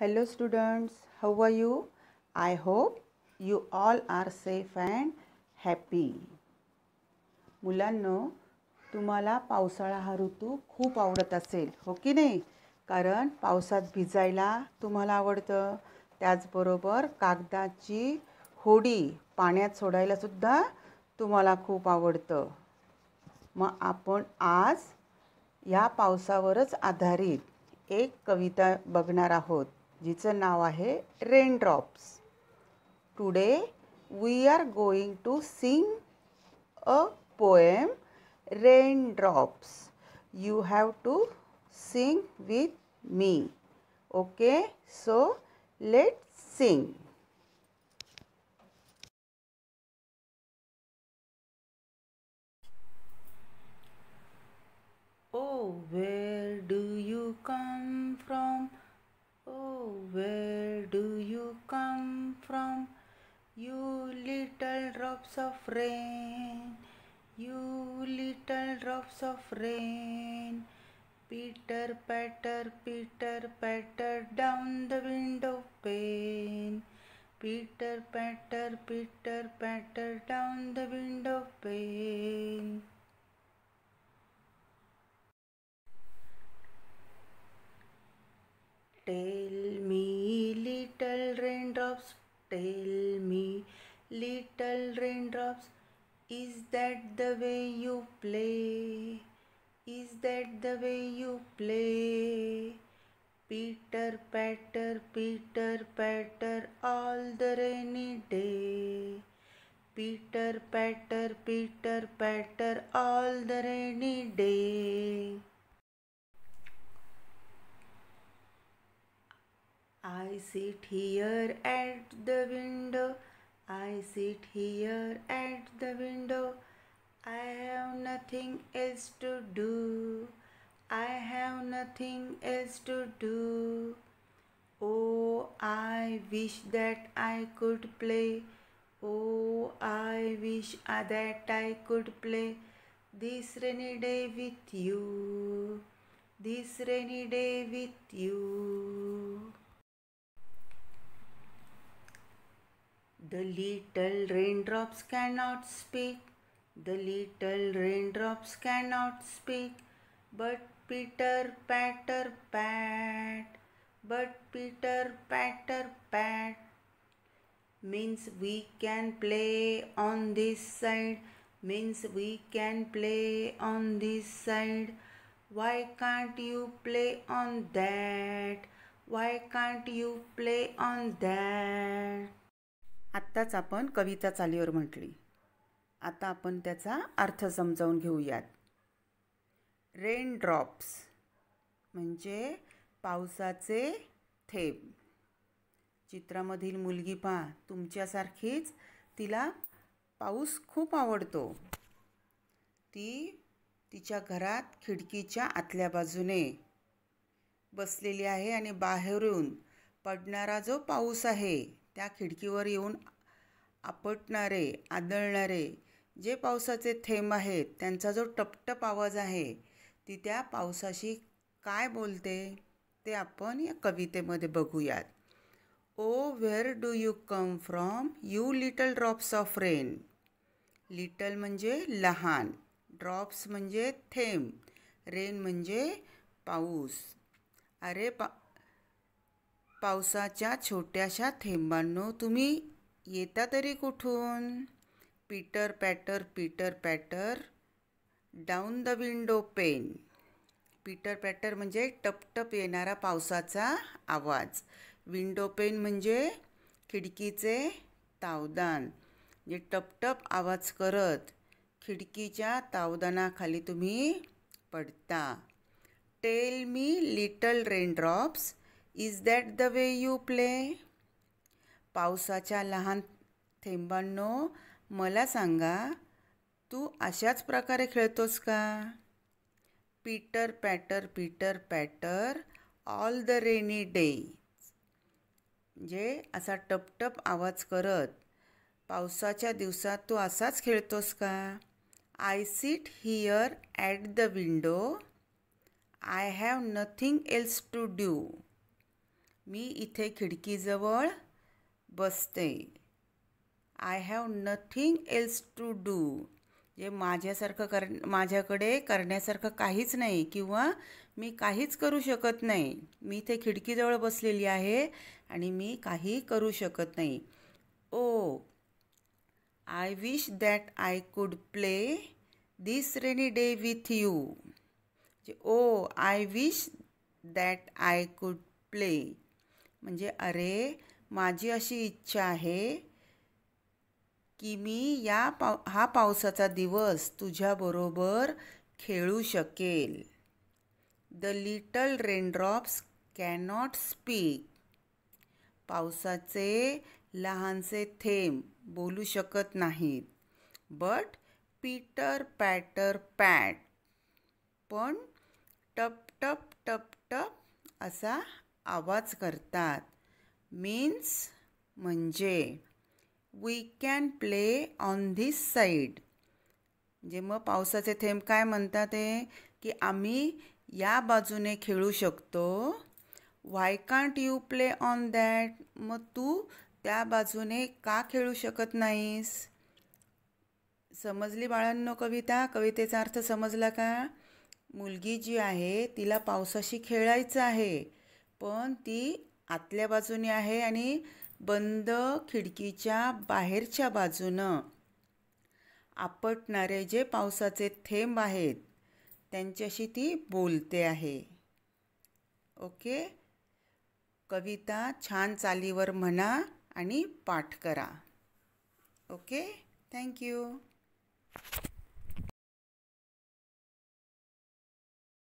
Hello students how are you hope hope you all are safe happy happy मुलांनो तुम्हाला पावसाळा हा ऋतू खूप आवडत असेल हो की नाही कारण पावसात भिजायला तुम्हाला आवडतं त्याचबरोबर कागदाची होडी पाण्यात सोडायलासुद्धा तुम्हाला खूप आवडतं मग आपण आज या पावसावरच आधारित एक कविता बघणार आहोत जिचं नाव आहे raindrops today we are going to sing a poem raindrops you have to sing with me okay so let sing where do you come from? You little drops of rain, you little drops of rain. Peter patter, Peter patter down the window pane. Peter patter, Peter patter down the window pane. Tell me, little raindrops, tell me, little raindrops, is that the way you play? Is that the way you play? Peter patter, Peter patter, all the rainy day. Peter patter, Peter patter, all the rainy day. I sit here at the window. I sit here at the window. I have nothing else to do. I have nothing else to do. Oh, I wish that I could play. Oh, I wish uh, that I could play this rainy day with you. This rainy day with you. The little raindrops cannot speak, the little raindrops cannot speak, but Peter patter pat, but Peter patter pat. Means we can play on this side, means we can play on this side. Why can't you play on that? Why can't you play on that? आत्ताच आपण कविता चालीवर म्हटली आता आपण त्याचा अर्थ समजावून घेऊयात raindrops म्हणजे पावसाचे थेब। चित्रामधील मुलगी पहा तुमच्यासारखीच तिला पाऊस खूप आवडतो ती तिच्या घरात खिडकीच्या आतल्या बाजूने बसलेली आहे आणि बाहेरून पडणारा जो पाऊस आहे त्या खिडकीवर येऊन आपटणारे आदळणारे जे पावसाचे थेंब आहेत त्यांचा जो टपटप आवाज आहे ती त्या पावसाशी काय बोलते ते आपण या कवितेमध्ये बघूयात oh where do you come from you little drops of rain little म्हणजे लहान ड्रॉप्स म्हणजे थेंब रेन म्हणजे पाऊस अरे पा पावसाच्या छोट्याशा थेंबांनो तुम्ही येता तरी कुठून pitter patter pitter patter down the window pane pitter patter म्हणजे टपटप येणारा पावसाचा आवाज विंडो पेन म्हणजे खिडकीचे तावदान जे टपटप आवाज करत खिडकीच्या तावदानाखाली तुम्ही पडता tell me little raindrops is that the way you play पावसाच्या लहान थेंबांनो मला सांगा तू अशाच प्रकारे खेळतोस का pitter patter pitter patter all the rainy day जे असा टपटप आवाज करत पावसाच्या दिवसात तू असाच खेळतोस का I sit here at the window I have nothing else to do मी इथे खिडकीजवळ बसते I have nothing else to do जे माझ्यासारखं कर माझ्याकडे करण्यासारखं काहीच नाही किंवा मी काहीच करू शकत नाही मी इथे खिडकीजवळ बसलेली आहे आणि मी काही करू शकत नाही oh I wish that I could play this rainy day with you oh I wish that I could play म्हणजे अरे माझी अशी इच्छा आहे की मी या पाव हा पावसाचा दिवस तुझ्याबरोबर खेळू शकेल the little raindrops cannot speak पावसाचे लहानसे थेंब बोलू शकत नाहीत बट पीटर पॅटर पॅट पण टप टप टप टप असा आवाज करतात मीन्स म्हणजे we can play on this side म्हणजे मग पावसाचे थेंब काय म्हणतात ते की आम्ही या बाजूने खेळू शकतो why can't you play on that मग तू त्या बाजूने का खेळू शकत नाहीस समजली बाळांनो कविता कवितेचा अर्थ समजला का मुलगी जी आहे तिला पावसाशी खेळायचं आहे पण ती आतल्या बाजूने आहे आणि बंद खिडकीच्या बाहेरच्या बाजूनं आपटणारे जे पावसाचे थेंब आहेत त्यांच्याशी ती बोलते आहे ओके कविता छान चालीवर म्हणा आणि पाठ करा ओके थँक्यू